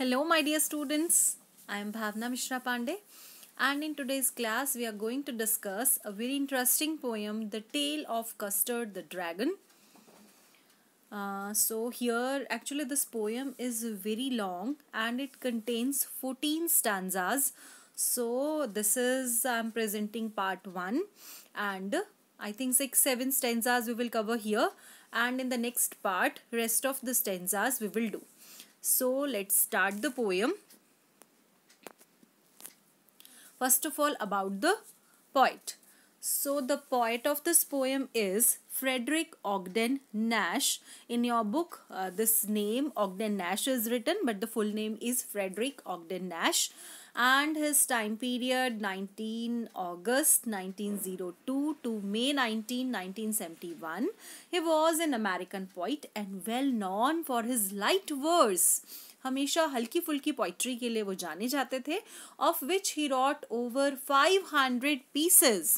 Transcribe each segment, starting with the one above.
Hello my dear students, I am Bhavna Mishra Pandey and in today's class we are going to discuss a very interesting poem The Tale of Custard the Dragon. Uh, so here actually this poem is very long and it contains 14 stanzas. So this is I am presenting part 1 and I think 6-7 stanzas we will cover here and in the next part rest of the stanzas we will do. So let's start the poem. First of all about the poet. So the poet of this poem is Frederick Ogden Nash. In your book, uh, this name Ogden Nash is written, but the full name is Frederick Ogden Nash and his time period 19 August 1902 to May 19, 1971. He was an American poet and well known for his light verse. हमेशा हल्की फुल्की poetry के लिए वो जाने जाते थे of which he wrote over 500 pieces.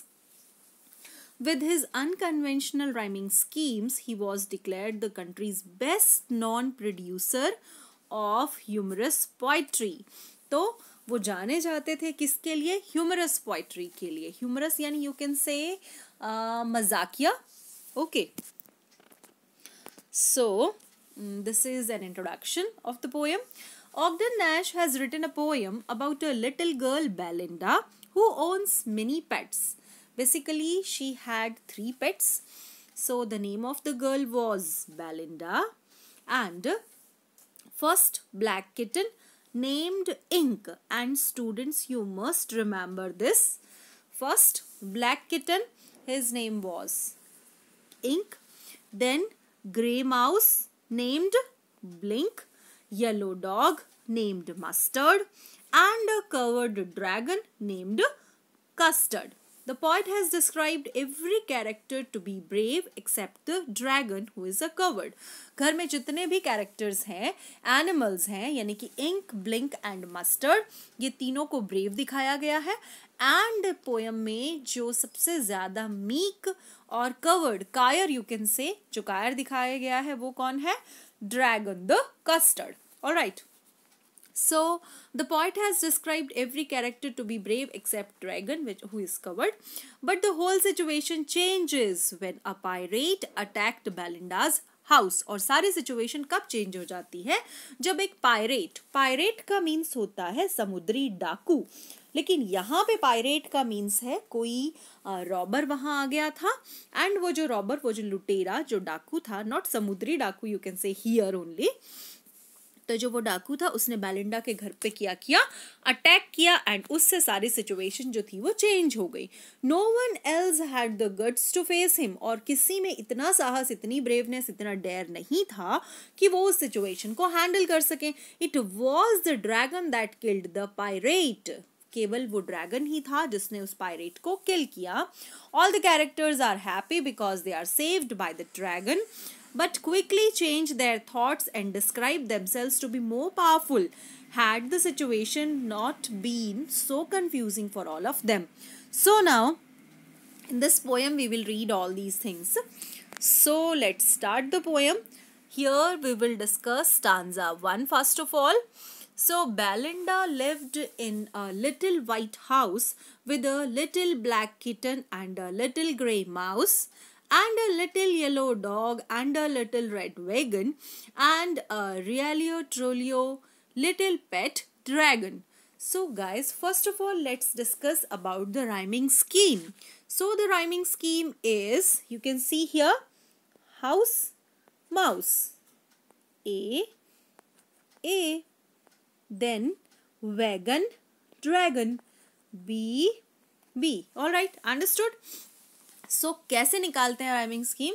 With his unconventional rhyming schemes, he was declared the country's best known producer of humorous poetry. तो वो जाने जाते थे किसके लिए ह्यूमरस पोइट्री के लिए ह्यूमरस यानी यू कैन से मजाकिया okay so mm, this is an introduction of the poem. Ogden Nash has written a poem about a little girl, Belinda, who owns many pets. Basically, she had three pets. So, the name of the girl was Belinda and first black kitten named Ink and students you must remember this. First black kitten his name was Ink. Then grey mouse named Blink. Yellow dog named Mustard and a covered dragon named Custard. The poet has described every character to be brave except the dragon who is a coward. घर में जितने भी characters हैं animals हैं यानी कि ink, blink and mustard ये तीनों को brave दिखाया गया है and poem में जो सबसे ज़्यादा meek और coward कायर you can say जो कायर दिखाया गया है वो कौन है dragon the custard. All right. So the poet has described every character to be brave except Dragon, which who is covered. But the whole situation changes when a pirate attacked balinda's house और सारी situation कब change हो जाती है जब एक pirate pirate का means होता है समुद्री डाकू लेकिन यहाँ पे पायरेट का मीन्स है कोई रॉबर वहाँ आ गया था एंड वो जो रॉबर वो जो लुटेरा जो डाकू था नॉट समुद्री डाकू you can say here only तो जो वो डाकू था उसने बैलिंडा के घर पे क्या किया अटैक किया एंड उससे सारी सिचुएशन जो थी वो चेंज हो गई no one else had the guts to face him और किसी में इतना साहस इतनी ब्रेवनेस इतना डेयर नहीं था कि वो उस सिचुएशन को हैंडल कर सके it was the dragon that killed the pirate केवल वो ड्रैगन ही था जिसने उस पायरेट को किल किया all the characters are happy because they are saved by the dragon but quickly change their thoughts and describe themselves to be more powerful had the situation not been so confusing for all of them. So now, in this poem, we will read all these things. So let's start the poem. Here we will discuss stanza 1 first of all. So Belinda lived in a little white house with a little black kitten and a little grey mouse and a little yellow dog and a little red wagon and a realio Trolio little pet dragon. So guys, first of all, let's discuss about the rhyming scheme. So the rhyming scheme is, you can see here, house, mouse, A, A, then wagon, dragon, B, B. Alright, understood? So so, कैसे निकालते हैं rhyming scheme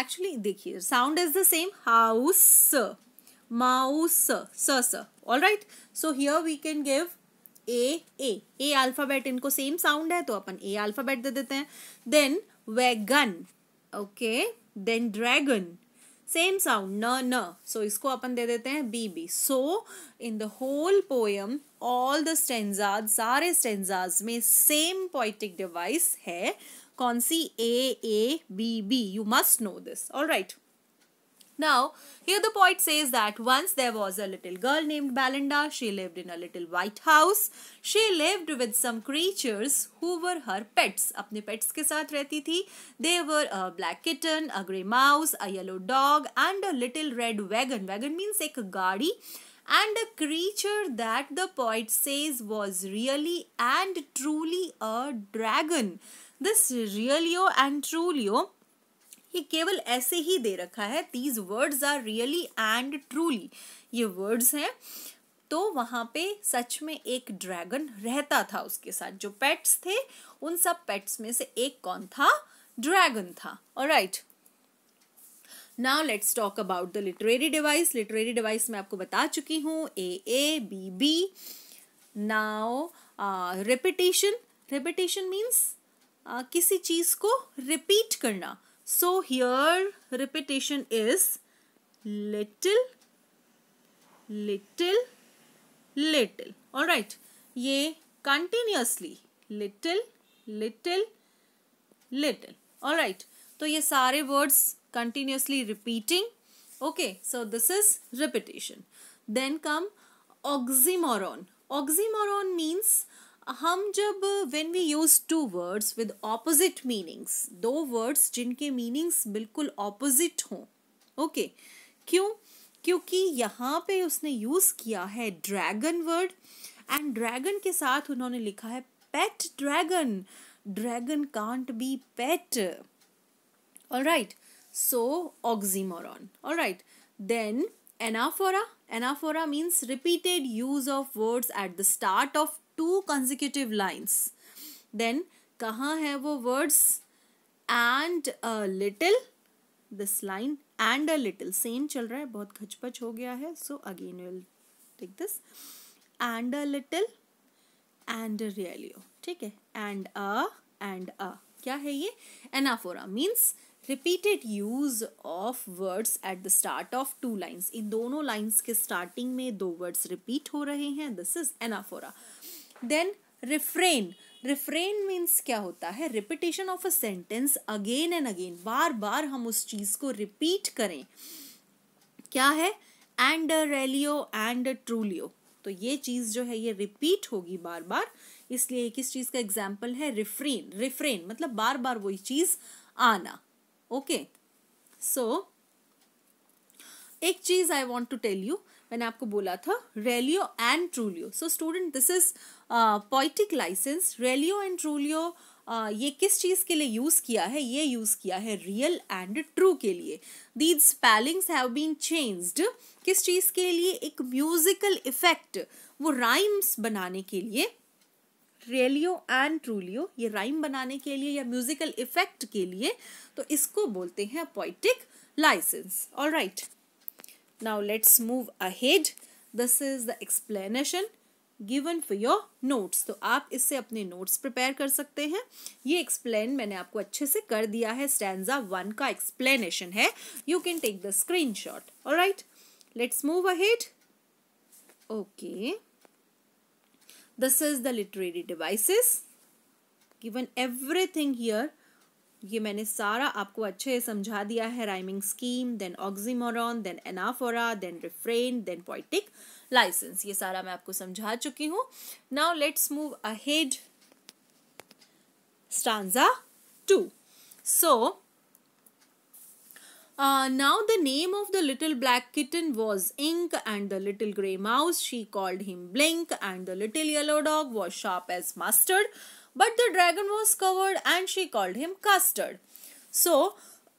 actually देखिए sound is the same house mouse स स all right so here we can give A A A alphabet इनको same sound है तो अपन ए अल्फ़ाबेट दे देते हैं then wagon okay then dragon same sound न न सो इसको अपन दे देते हैं B B so in the whole poem all the stanzas सारे स्टेंजाज में सेम पोइटिक डिवाइस है कौन सी A A B B you must know this all right Now, here the poet says that once there was a little girl named Balinda. She lived in a little white house. She lived with some creatures who were her pets. अपने pets के साथ रहती थी. They were a black kitten, a grey mouse, a yellow dog and a little red wagon. Wagon means एक गाड़ी. And a creature that the poet says was really and truly a dragon. This realio and trulio ये केवल ऐसे ही दे रखा है these words are really and truly ये वर्ड्स हैं तो वहाँ पे सच में एक ड्रैगन रहता था उसके साथ जो पेट्स थे उन सब पेट्स में से एक कौन था ड्रैगन था और right now let's talk about the literary device literary device मैं आपको बता चुकी हूँ A A B B now repetition repetition means किसी चीज को रिपीट करना so here repetition is little little little all right ये continuously little little little all right तो ये सारे words continuously repeating okay so this is repetition then come oxymoron oxymoron means हम जब when we use two words with opposite meanings दो words जिनके meanings बिल्कुल opposite हों ओके okay. क्यों क्योंकि यहाँ पे उसने यूज़ किया है ड्रैगन वर्ड एंड ड्रैगन के साथ उन्होंने लिखा है pet dragon dragon can't be pet all right so oxymoron all right then anaphora anaphora means repeated use of words at the start of two consecutive lines then कहाँ है वो words and a little this line and a little same चल रहा है बहुत खचपच हो गया है so again will take this and a little and realio ठीक है एंड अ एंड अ क्या है ये anaphora means repeated use of words at the start of two lines in दोनों लाइन्स के स्टार्टिंग में दो वर्ड्स रिपीट हो रहे हैं this is anaphora then refrain refrain means क्या होता है repetition of a sentence again and again बार बार हम उस चीज़ को रिपीट करें क्या है एंड रेलियो एंड ट्रूलियो तो ये चीज़ जो है ये रिपीट होगी बार बार इसलिए किस इस चीज़ का एग्जाम्पल है रिफ्रेन रिफ्रेन मतलब बार बार वही चीज़ आना ओके okay. सो so, एक चीज़ I want to tell you मैंने आपको बोला था realio and trulio so student this is poetic license realio and trulio ये किस चीज़ के लिए यूज़ किया है ये यूज़ किया है रियल एंड ट्रू के लिए these spellings have been changed किस चीज़ के लिए एक म्यूजिकल इफेक्ट वो राइम्स बनाने के लिए रेलियो एंड ट्रूलियो ये राइम बनाने के लिए या म्यूजिकल इफेक्ट के लिए तो इसको बोलते हैं poetic license all right Now let's move ahead. This is the explanation given for your notes तो आप इससे अपने नोट्स प्रिपेयर कर सकते हैं ये एक्सप्लेन मैंने आपको अच्छे से कर दिया है स्टैंडा वन का एक्सप्लेनेशन है you can take the screenshot all right let's move ahead okay this is the literary devices given everything here ये मैंने सारा आपको अच्छे से समझा दिया है rhyming scheme then oxymoron then anaphora then refrain then poetic license ये सारा मैं आपको समझा चुकी हूँ now let's move ahead stanza two so now the name of the little black kitten was ink and the little grey mouse she called him blink and the little yellow dog was sharp as mustard But the dragon was covered and she called him Custard. So,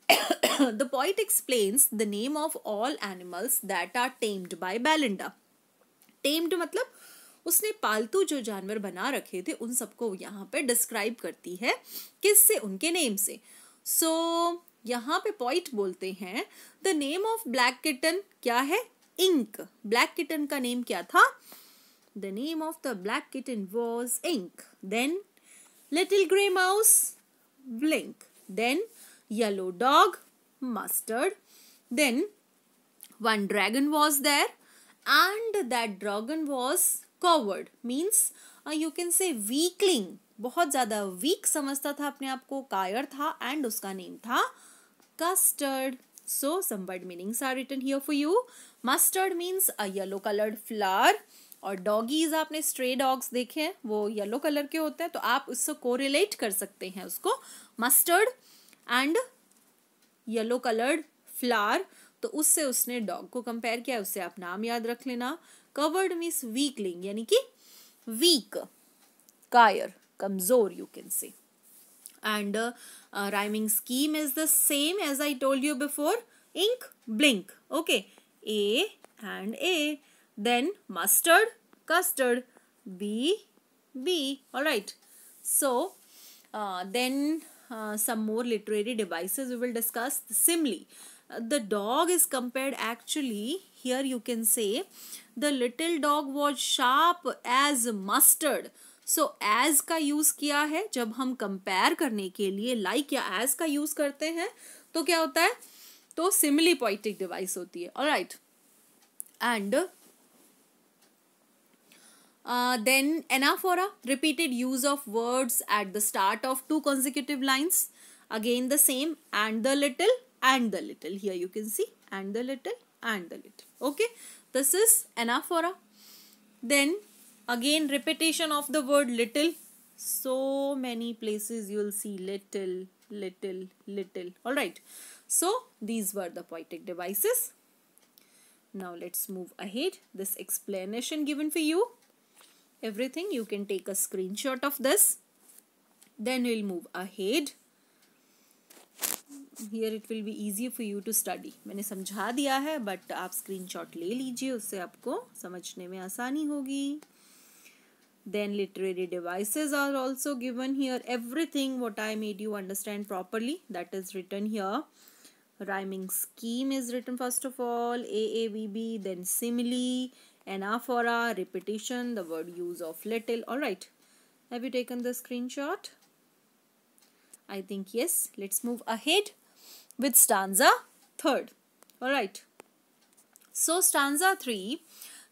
the poet explains the name of all animals that are tamed by Belinda. Tamed matlab उसने पालतू जो जानवर बना रखे थे उन सबको यहाँ पे डिस्क्राइब करती है किस से उनके नेम से सो so, यहाँ पे पॉइंट बोलते हैं the name of black kitten क्या है इंक ब्लैक किटन का नेम क्या था the name of the black kitten was ink then little grey mouse blink then yellow dog mustard then one dragon was there and that dragon was coward means uh, you can say weakling बहुत ज़्यादा week समझता था अपने आप को कायर था and उसका नेम था custard so some word meanings are written here for you mustard means a yellow coloured flower और डॉगीज आपने स्ट्रे डॉग्स देखे हैं वो येलो कलर के होते हैं तो आप उससे कोरिलेट कर सकते हैं उसको mustard and yellow coloured flower तो उससे उसने डॉग को कंपेयर किया उससे आप नाम याद रख लेना कवर्ड मीन्स वीकलिंग यानी कि वीक कायर कमजोर you can say and rhyming scheme is the same as I told you before ink blink okay A and A Then mustard, custard, B, B. all right So, uh, then uh, some more literary devices we will discuss. simile. Uh, the dog is compared actually, here you can say, the little dog was sharp as mustard. So as का use किया है जब हम compare करने के लिए like like या as का यूज़ करते हैं तो क्या होता है तो सिमिली पॉइटिक डिवाइस होती है alright right and Uh, then anaphora, repeated use of words at the start of two consecutive lines. Again the same and the little and the little. Here you can see and the little and the little. Okay. This is anaphora. Then again repetition of the word little. So many places you will see little, little, little. Alright. So these were the poetic devices. Now let's move ahead. This explanation given for you everything you can take a screenshot of this then we'll move ahead here it will be easier for you to study maine samjha diya hai but aap screenshot le lijiye usse aapko samajhne mein aasani hogi then literary devices are also given here everything what i made you understand properly that is written here rhyming scheme is written first of all a a b then simile anaphora, repetition, the word use of little. Alright, have you taken the screenshot? I think yes. Let's move ahead with stanza 3rd. Alright. So stanza 3,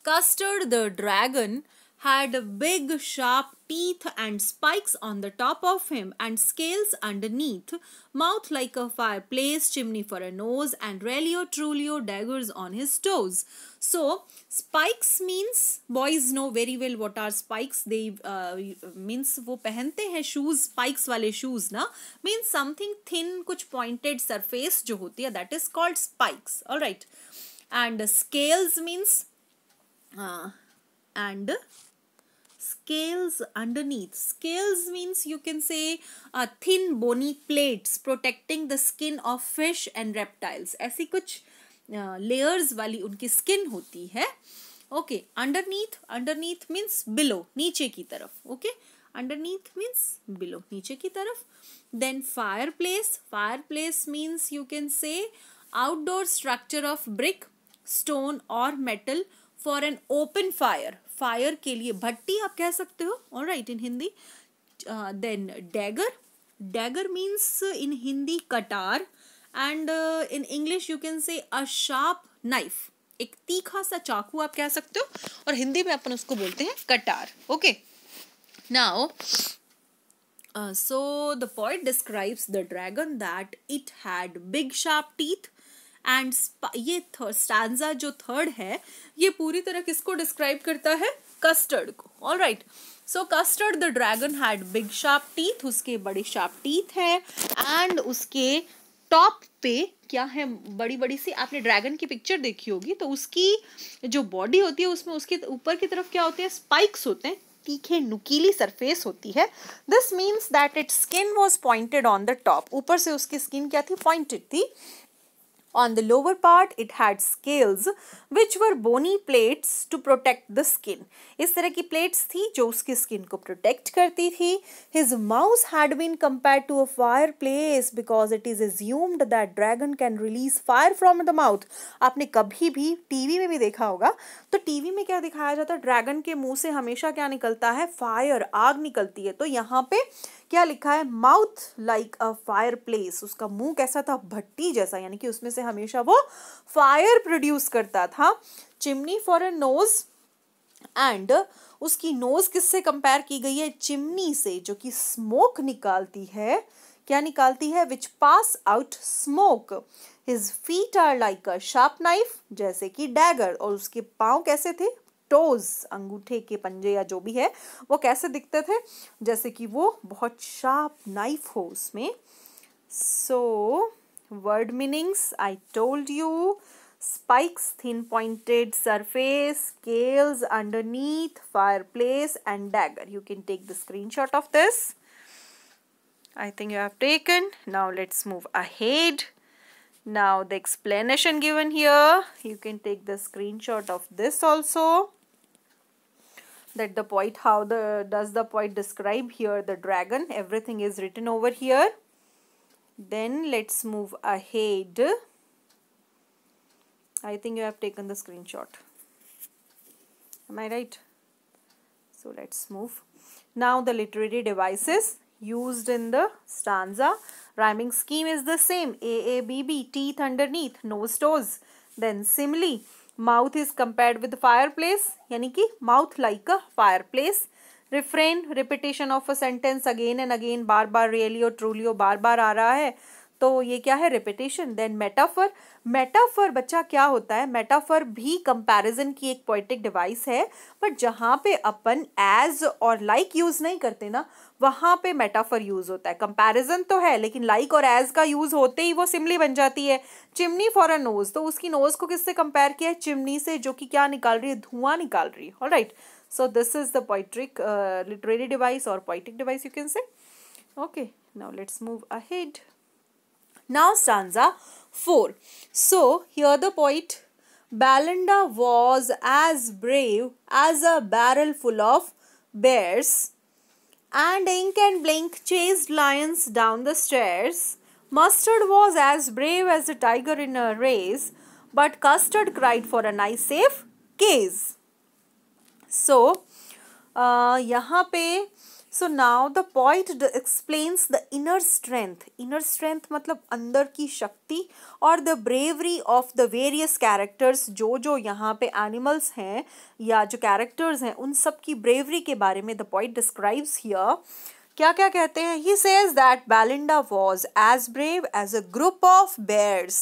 Custard the dragon had big sharp teeth and spikes on the top of him and scales underneath, mouth like a fireplace, chimney for a nose and relio trulio daggers on his toes. So spikes means, boys know very well what are spikes, they uh, means वो पहनते हैं shoes, spikes वाले shoes ना, means something thin कुछ pointed surface जो होती है that is called spikes, alright. And scales means, uh, and scales underneath. Scales means you can say uh, thin bony plates protecting the skin of fish and reptiles. ऐसी कुछ layers uh, वाली उनकी skin होती है okay underneath underneath means below नीचे की तरफ okay underneath means below नीचे की तरफ then fireplace fireplace means you can say outdoor structure of brick stone और metal for an open fire fire के लिए भट्टी आप कह सकते हो all right in Hindi then dagger dagger means in Hindi कटार and in English you can say a sharp knife एक तीखा सा चाकू आप कह सकते हो और हिंदी में अपन उसको बोलते हैं कटार okay now so the point describes the dragon that it had big sharp teeth and ये स्टांजा जो थर्ड है ये पूरी तरह किसको डिस्क्राइब करता है कस्टर्ड को all right so custard the dragon had big sharp teeth उसके बड़े शार्प टीथ है एंड उसके टॉप पे क्या है बड़ी बड़ी सी आपने ड्रैगन की पिक्चर देखी होगी तो उसकी जो बॉडी होती है उसमें उसके ऊपर की तरफ क्या होते हैं स्पाइक्स होते हैं तीखे नुकीली सरफेस होती है this means that it skin was pointed on the top ऊपर से उसकी स्किन क्या थी पॉइंटेड थी On the lower part, it had scales, which were bony plates to protect the skin. इस तरह की plates थी जो उसकी skin को protect करती थी. His mouth had been compared to a fireplace because it is assumed that dragon can release fire from the mouth. आपने कभी भी टीवी में भी देखा होगा तो टीवी में क्या दिखाया जाता है ड्रैगन के मुंह से हमेशा क्या निकलता है फायर आग निकलती है तो यहाँ पे क्या लिखा है mouth like a fireplace उसका मुंह कैसा था भट्टी जैसा यानी कि उसमें से हमेशा वो फायर प्रोड्यूस करता था चिमनी फॉर अ नोज एंड उसकी नोज किससे कंपेयर की गई है चिमनी से जो कि स्मोक निकालती है क्या निकालती है which pass out smoke his feet are like a sharp knife जैसे कि डैगर और उसके पाँव कैसे थे टोज अंगूठे के पंजे या जो भी है वो कैसे दिखते थे जैसे कि वो बहुत शार्प नाइफ हो उसमें so word meanings I told you spikes thin pointed surface scales underneath fireplace and dagger you can take the screenshot of this I think you have taken now let's move ahead now the explanation given here you can take the screenshot of this also that the poet how the does the poet describe here the dragon everything is written over here then let's move ahead I think you have taken the screenshot am I right so let's move now the literary devices used in the stanza rhyming scheme is the same a a b b teeth underneath nose toes then simile mouth is compared with fireplace यानी कि mouth like a fireplace refrain repetition of a sentence again and again बार बार really और truly और बार बार आ रहा है तो ये क्या है रिपीटेशन देन मेटाफर मेटाफर बच्चा क्या होता है मेटाफर भी कंपैरिजन की एक पोइटिक डिवाइस है बट जहाँ पे अपन एज और लाइक like यूज़ नहीं करते ना वहाँ पे मेटाफर यूज़ होता है कंपैरिजन तो है लेकिन लाइक like और एज का यूज़ होते ही वो सिमली बन जाती है चिमनी फॉर अ नोज़ तो उसकी नोज़ को किससे कंपेयर किया है चिमनी से जो कि क्या निकाल रही है धुआं निकाल रही है right so this is the poetic literary device और poetic device you can say okay now let's move move Now stanza 4. So here the poet Balinda was as brave as a barrel full of bears and Ink and Blink chased lions down the stairs. Mustard was as brave as a tiger in a race, but Custard cried for a nice safe case. So, uh, यहाँ पे so now the point explains the inner strength inner strength मतलब अंदर की शक्ति और the bravery of the various characters जो जो यहाँ पे एनिमल्स हैं या जो कैरेक्टर्स हैं उन सब की ब्रेवरी के बारे में द पॉइंट डिस्क्राइब्स हियर क्या क्या कहते हैं he says that Belinda was as brave as a group of bears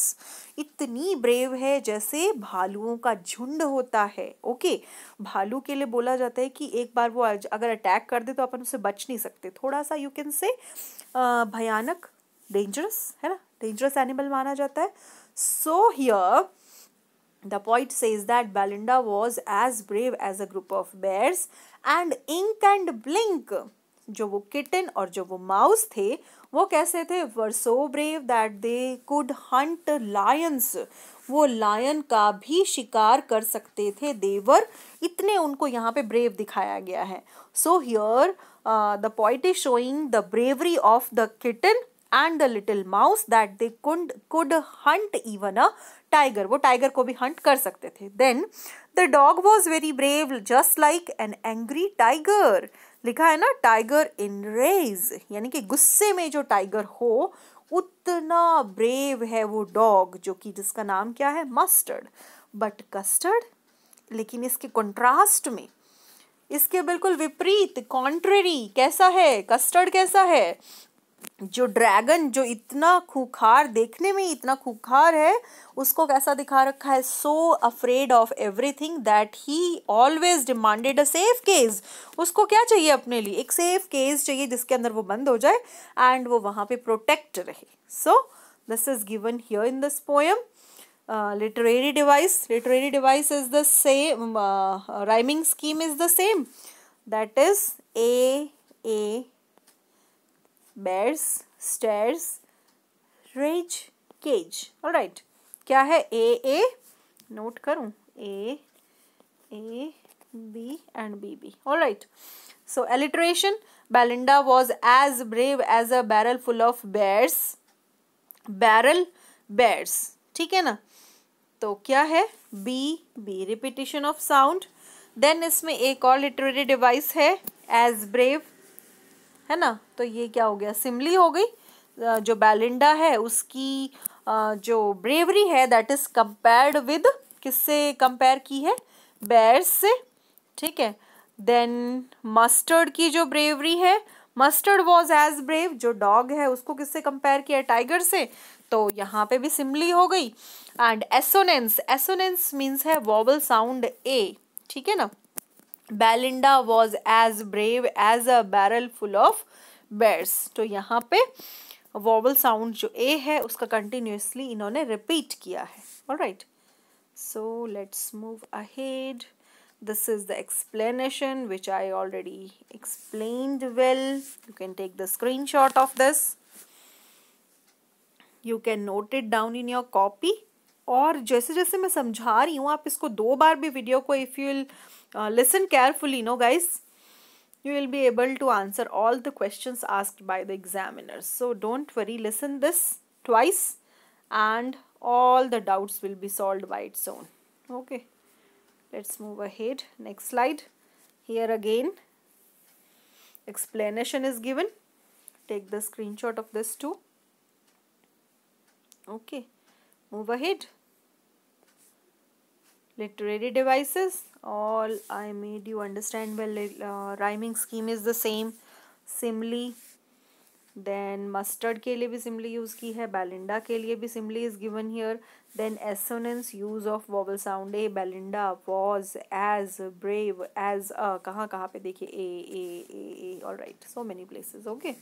इतनी ब्रेव है जैसे भालुओं का झुंड होता है ओके भालू के लिए बोला जाता है कि एक बार वो अगर अटैक कर दे तो अपन उसे बच नहीं सकते थोड़ा सा यू कैन से भयानक डेंजरस है ना डेंजरस एनिमल माना जाता है so here the point says that Belinda was as brave as a group of bears and Ink and Blink जो वो किटन और जो वो माउस थे वो कैसे थे were so brave that they could hunt lions वो लायन का भी शिकार कर सकते थे देवर इतने उनको यहाँ पे ब्रेव दिखाया गया है so here the point is showing the bravery of the kitten and the little mouse that they couldn't could hunt even a tiger वो टाइगर को भी हंट कर सकते थे then the dog was very brave just like an angry tiger लिखा है ना tiger in raise यानी कि गुस्से में जो टाइगर हो उतना ब्रेव है वो डॉग जो कि जिसका नाम क्या है मस्टर्ड बट कस्टर्ड लेकिन इसके कंट्रास्ट में इसके बिल्कुल विपरीत कॉन्ट्रेरी कैसा है कस्टर्ड कैसा है जो ड्रैगन जो इतना खूखार देखने में इतना खूखार है उसको कैसा दिखा रखा है so afraid of everything that he always demanded a safe case उसको क्या चाहिए अपने लिए एक सेफ केस चाहिए जिसके अंदर वो बंद हो जाए एंड वो वहाँ पे प्रोटेक्ट रहे so this is given here in this poem literary device literary device is the same rhyming scheme is the same that is A A beds stairs rage cage all right क्या है A A note करूं A A B and B B all right so alliteration Belinda was as brave as a barrel full of bears barrel bears ठीक है ना तो क्या है B B repetition of sound then इसमें एक और लिटरेरी डिवाइस है एज ब्रेव है ना तो ये क्या हो गया सिमली हो गई जो बैलिंडा है उसकी जो ब्रेवरी है दैट इज़ कंपेयर्ड विद किससे कंपेयर की है बेर्स से ठीक है देन मस्टर्ड की जो ब्रेवरी है मस्टर्ड वॉज एज ब्रेव जो डॉग है उसको किससे कंपेयर किया टाइगर से तो यहाँ पे भी सिमली हो गई एंड एसोनेंस एसोनेंस मीन्स है वॉबल साउंड ए ठीक है ना Belinda was as brave as a barrel full of bears. तो यहाँ पे vowel sound जो a है उसका continuously इन्होंने repeat किया है All right. So let's move ahead. this is the explanation which I already explained well you can take the screenshot of this you can note it down in your copy और जैसे जैसे मैं समझा रही हूँ आप इसको दो बार भी वीडियो को if you'll uh, listen carefully no guys you will be able to answer all the questions asked by the examiners so don't worry listen this twice and all the doubts will be solved by its own okay let's move ahead next slide here again explanation is given take the screenshot of this too okay move ahead literary devices all i made you understand well uh, rhyming scheme is the same simile then Mustard के लिए भी simply use की है बैलिंडा के लिए भी simile is given here then assonance use of vowel sound A Belinda was as brave as a कहाँ कहाँ पे देखिए A A A A all right so many places okay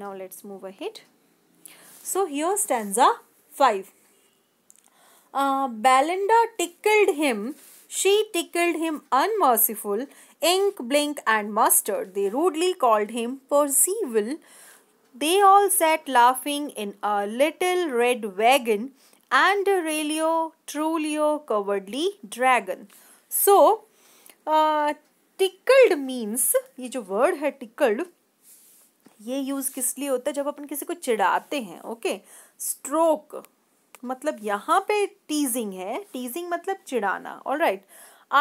now let's move a hit so here stand five uh, Belinda tickled him. She tickled him unmerciful, ink, blink, and mustard. They rudely called him Percival. They all sat laughing in a little red wagon and a Relio Trulio cowardly dragon. So, uh, tickled means ये जो word है tickled ये use किस लिए होता है जब अपन किसी को चिढ़ाते हैं ओके स्ट्रोक मतलब यहाँ पे टीजिंग है टीजिंग मतलब चिढ़ाना ऑल राइट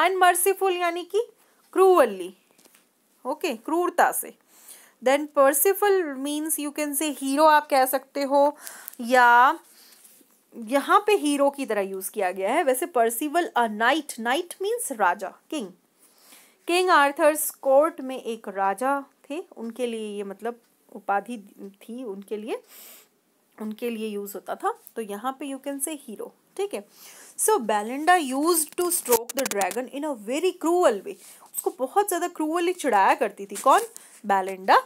अनमर्सीफुल यानी कि क्रूअली ओके क्रूरता से then Percival means you can say hero आप कह सकते हो या यहाँ पे हीरो की तरह यूज किया गया है वैसे Percival a knight knight means राजा किंग किंग आर्थर्स कोर्ट में एक राजा थे उनके लिए ये मतलब उपाधि थी उनके लिए उनके लिए यूज़ होता था तो यहाँ पे यू कैन से हीरो ठीक है so Belinda use to stroke the dragon in a very cruel way उसको बहुत ज़्यादा क्रूअली चिड़ाया करती थी कौन Belinda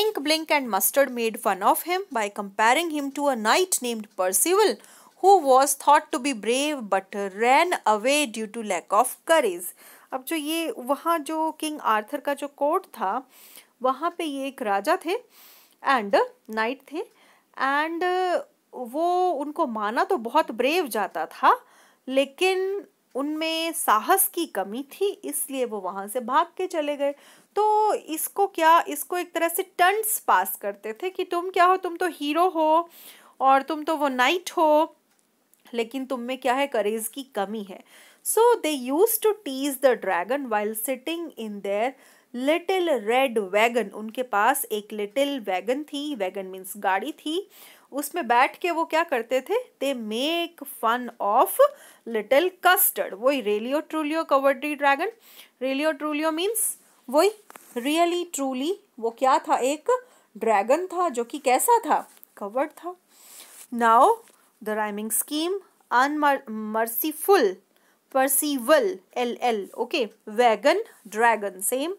Ink Blink and Mustard made fun of him by comparing him to a knight named Percival who was thought to be brave but ran away due to lack of courage अब जो ये वहाँ जो king Arthur का जो court था वहाँ पे ये एक राजा थे एंड नाइट थे एंड uh, वो उनको माना तो बहुत ब्रेव जाता था लेकिन उनमें साहस की कमी थी इसलिए वो वहाँ से भाग के चले गए तो इसको क्या इसको एक तरह से टंट्स पास करते थे कि तुम क्या हो तुम तो हीरो हो और तुम तो वो नाइट हो लेकिन तुम में क्या है करेज की कमी है so they use to tease the dragon while sitting in their little red wagon उनके पास एक लिटिल वैगन थी वैगन मीन्स गाड़ी थी उसमें बैठ के वो क्या करते थे they make fun of little Custard वही realio trulio cowardly dragon realio trulio means वही रियली ट्रूली वो क्या था एक ड्रैगन था जो कि कैसा था कवर्ड था now the rhyming scheme unmerciful Percival L L okay wagon dragon same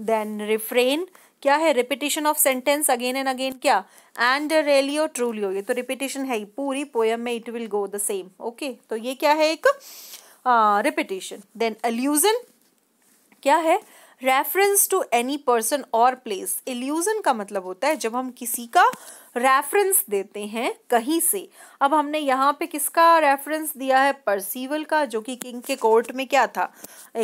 then refrain क्या है repetition of sentence again and again क्या एंड रेलियो ट्रूलियो ये तो रिपीटेशन है ही पूरी पोयम में it will go the same okay तो ये क्या है एक रिपीटेशन देन एल्यूजन क्या है रेफरेंस टू एनी पर्सन और प्लेस एल्यूजन का मतलब होता है जब हम किसी का रेफरेंस देते हैं कहीं से अब हमने यहाँ पे किसका रेफरेंस दिया है परसीवल का जो कि किंग के कोर्ट में क्या था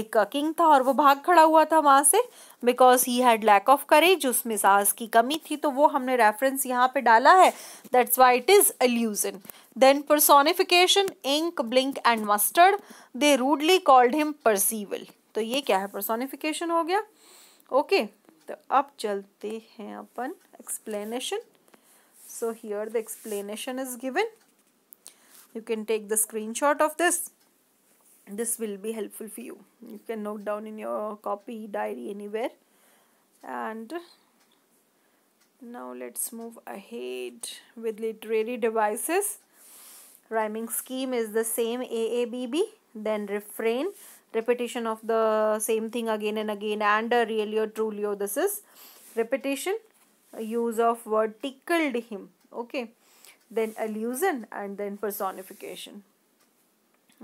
एक किंग था और वो भाग खड़ा हुआ था वहाँ से because he had lack of courage उसमें साहस की कमी थी तो वो हमने रेफरेंस यहाँ पे डाला है that's why it is allusion then personification Ink Blink and Mustard they rudely called him Percival तो ये क्या है परसोनिफिकेशन हो गया ओके okay, तो अब चलते हैं अपन explanation so here the explanation is given you can take the screenshot of this this will be helpful for you you can note down in your copy diary anywhere and now let's move ahead with literary devices rhyming scheme is the same AABB then refrain repetition of the same thing again and again and really or truly or oh, this is repetition use of word tickled him okay then allusion and then personification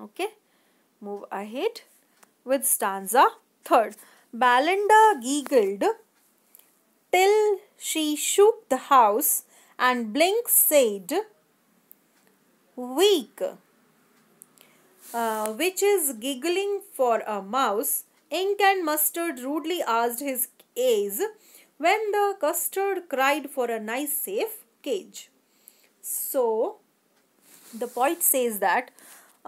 okay Move ahead with stanza third. Balinda giggled till she shook the house and Blink said, Weak, uh, which is giggling for a mouse. Ink and Mustard rudely asked his age when the custard cried for a nice safe cage. So, the poet says that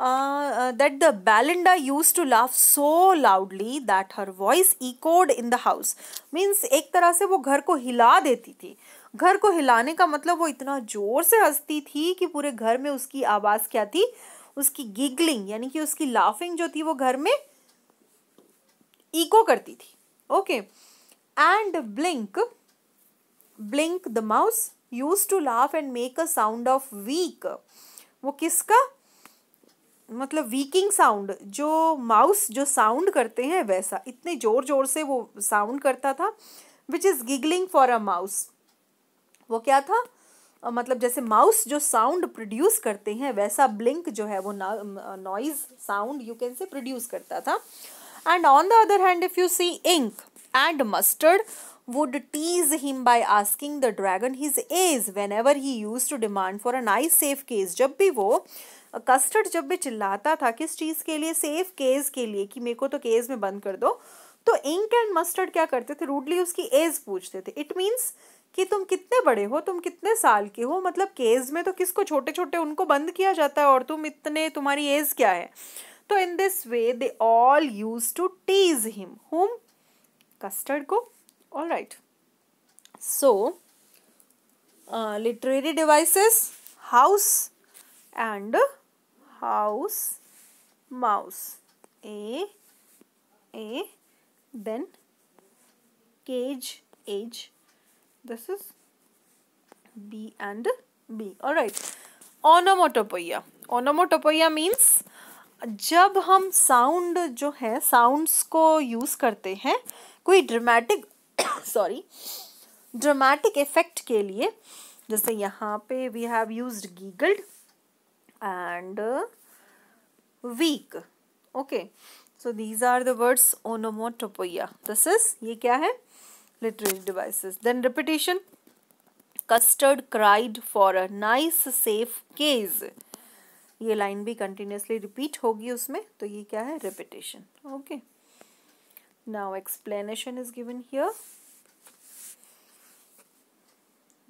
that uh, uh, that the Belinda used to laugh so loudly that her voice echoed in the house. Means एक तरह से वो घर को हिला देती थी घर को हिलाने का मतलब वो इतना ज़ोर से हंसती थी कि पूरे घर में उसकी आवाज़ क्या थी उसकी गिगलिंग यानी कि उसकी लाफिंग जो थी वो घर में इको करती थी okay and Blink Blink the mouse use to laugh and make a sound of weak वो किसका मतलब वीकिंग साउंड जो माउस जो साउंड करते हैं वैसा इतने ज़ोर ज़ोर से वो साउंड करता था which is giggling for a mouse वो क्या था मतलब जैसे माउस जो साउंड प्रोड्यूस करते हैं वैसा ब्लिंक जो है वो noise sound you can say produce करता था and on the other hand if you see Ink and Mustard tease him by asking the dragon his age whenever he use to demand for a nice safe case जब भी वो custard जब भी चिल्लाता था किस चीज़ के लिए सेफ केस के लिए कि मेरे को तो केस में बंद कर दो तो इंक एंड मस्टर्ड क्या करते थे रूडली उसकी एज पूछते थे इट मीन्स कि तुम कितने बड़े हो तुम कितने साल के हो मतलब केस में तो किसको छोटे छोटे उनको बंद किया जाता है और तुम इतने तुम्हारी एज क्या है तो in this way they all use to tease him home Custard को all right so literary devices house and house mouse a a then cage age this is b and b all right onomatopoeia onomatopoeia means जब हम sound जो है sounds को use करते हैं कोई dramatic sorry dramatic effect के लिए जैसे यहाँ पे we have used giggled and weak okay so these are the words onomatopoeia this is ye kya hai literary devices then repetition custard cried for a nice safe case ये line भी continuously repeat होगी उसमें तो ये क्या है repetition okay now explanation is given here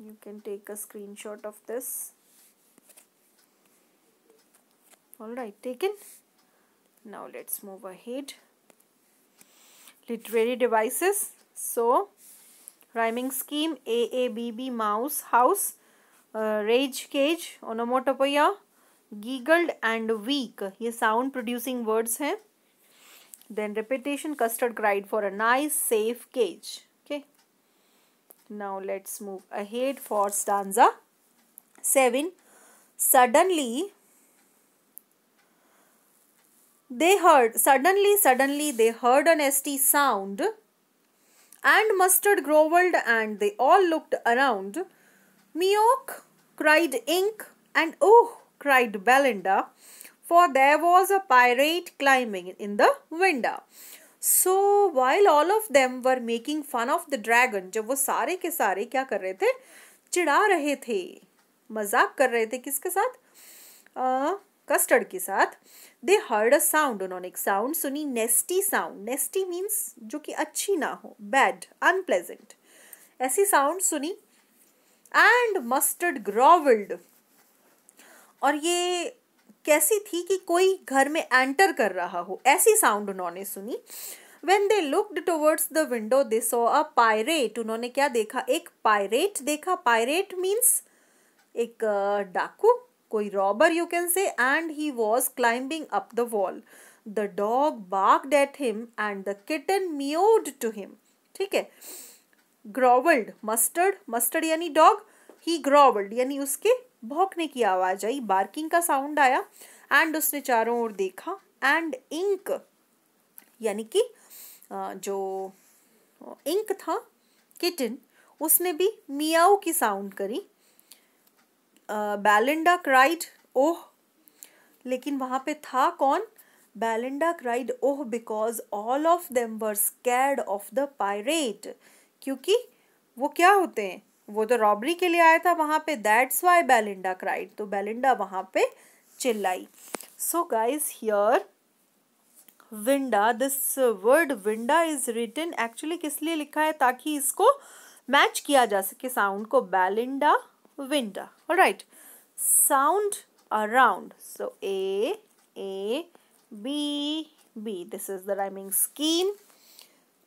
you can take a screenshot of this alright taken now let's move ahead literary devices so rhyming scheme AABB mouse house uh, rage cage onomatopoeia giggled and weak ये sound producing words then repetition custard cried for a nice safe cage okay now let's move ahead for stanza 7 suddenly they heard, suddenly, suddenly they heard an ST sound and Mustard growled and they all looked around. Meok cried Ink and oh cried Belinda for there was a pirate climbing in the window. So while all of them were making fun of the dragon जब वो सारे के सारे क्या कर रहे थे चिढ़ा रहे थे मजाक कर रहे थे किसके साथ कस्टर्ड के साथ दे हर्ड अ साउंड उन्होंने एक साउंड सुनी नेस्टी साउंड नेस्टी मीन्स जो कि अच्छी ना हो बैड अनप्लेजेंट ऐसी साउंड सुनी एंड मस्टर्ड ग्रोवल्ड और ये कैसी थी कि कोई घर में एंटर कर रहा हो ऐसी साउंड उन्होंने सुनी when they looked towards the window they saw a pirate उन्होंने क्या देखा एक पायरेट देखा पायरेट मीन्स एक डाकू कोई robber you can say and he was climbing up the wall the dog barked at him and the kitten meowed to him ठीक है ग्रोवल्ड मस्टर्ड मस्टर्ड यानी डॉग ही ग्रोवल्ड यानी उसके भौंकने की आवाज आई बार्किंग का साउंड आया एंड उसने चारों ओर देखा एंड इंक यानी कि जो इंक था किटन उसने भी मियाऊ की साउंड करी बैलिंडा क्राइड ओह लेकिन वहाँ पे था कौन Belinda cried oh because all of them were scared of the pirate क्योंकि वो क्या होते हैं वो तो रॉबरी के लिए आया था वहाँ पे दैट्स वाई बैलेंडा क्राइड तो बैलिंडा वहाँ पे चिल्लाई so guys here winda this word winda is written actually किस लिए लिखा है ताकि इसको मैच किया जा सके साउंड को बैलिंडा winter. Alright. Sound around. So A, A, B, B. This is the rhyming scheme.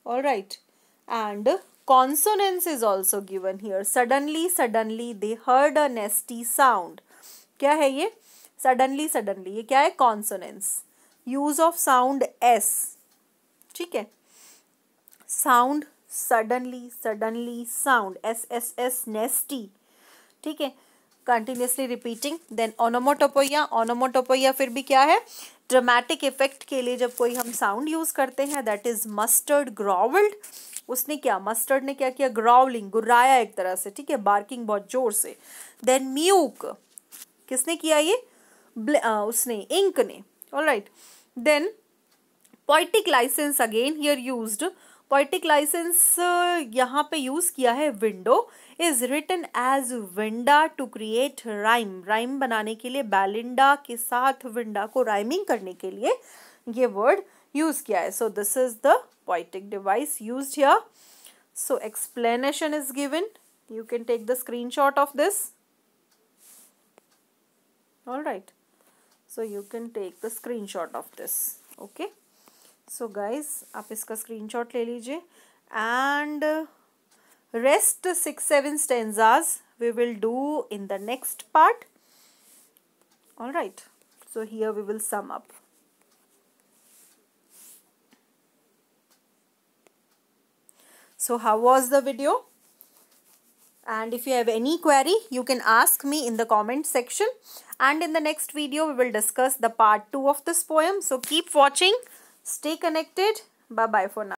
Alright. And consonants is also given here. Suddenly, suddenly they heard a nasty sound. क्या है ये Suddenly, suddenly. ये क्या है consonance Use of sound s. ठीक है Sound suddenly suddenly sound s s s nasty. ठीक है continuously repeating then onomatopoeia onomatopoeia फिर भी क्या है ड्रामेटिक इफेक्ट के लिए जब कोई हम साउंड यूज़ करते हैं दैट इज़ मस्टर्ड ग्रॉवल्ड उसने क्या मस्टर्ड ने क्या किया ग्रॉवलिंग गुर्राया एक तरह से ठीक है बार्किंग बहुत जोर से देन म्यूक किसने किया ये आ, उसने इंक ने all right then poetic license again here used poetic license uh, यहाँ पे यूज किया है window is written as winda to create rhyme rhyme बनाने के लिए बैलिंडा के साथ विंडा को राइमिंग करने के लिए ये वर्ड यूज किया है so this is the poetic device use here so explanation is given you can take the screenshot of this all right so you can take the screenshot of this okay so so guys आप इसका screenshot ले लीजिए and rest six seven stanzas we will do in the next part all right so here we will sum up so how was the video and if you have any query you can ask me in the comment section and in the next video we will discuss the part 2 of this poem so keep watching Stay connected. Bye bye for now.